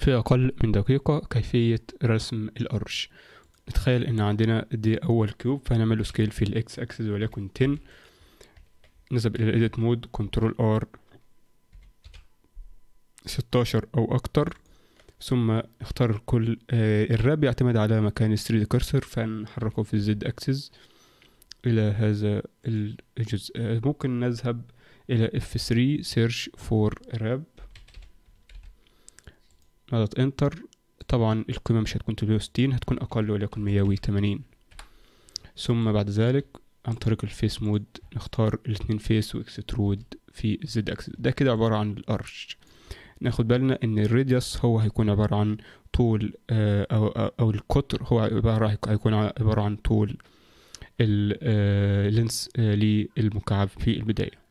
في أقل من دقيقة كيفية رسم الأرش نتخيل إن عندنا دي أول كيوب فهنعمله سكيل في الإكس أكسس وليكن 10 نذهب إلى الإيديت مود كنترول آر 16 أو أكتر ثم اختار كل آه، الراب يعتمد على مكان ال 3 كرسر فنحركه في الزد أكسس إلى هذا الجزء آه، ممكن نذهب إلى F3 search for راب نضغط انتر طبعا القيمة مش هتكون 360 هتكون أقل وليكن 180 ثم بعد ذلك عن طريق الفيس مود نختار الاتنين فيس واكسترود في الزد اكسس ده كده عبارة عن الارش ناخد بالنا ان الريديوس هو هيكون عبارة عن طول آه، او او القطر هو عبارة هيكون عبارة عن طول اللينس آه، آه، للمكعب في البداية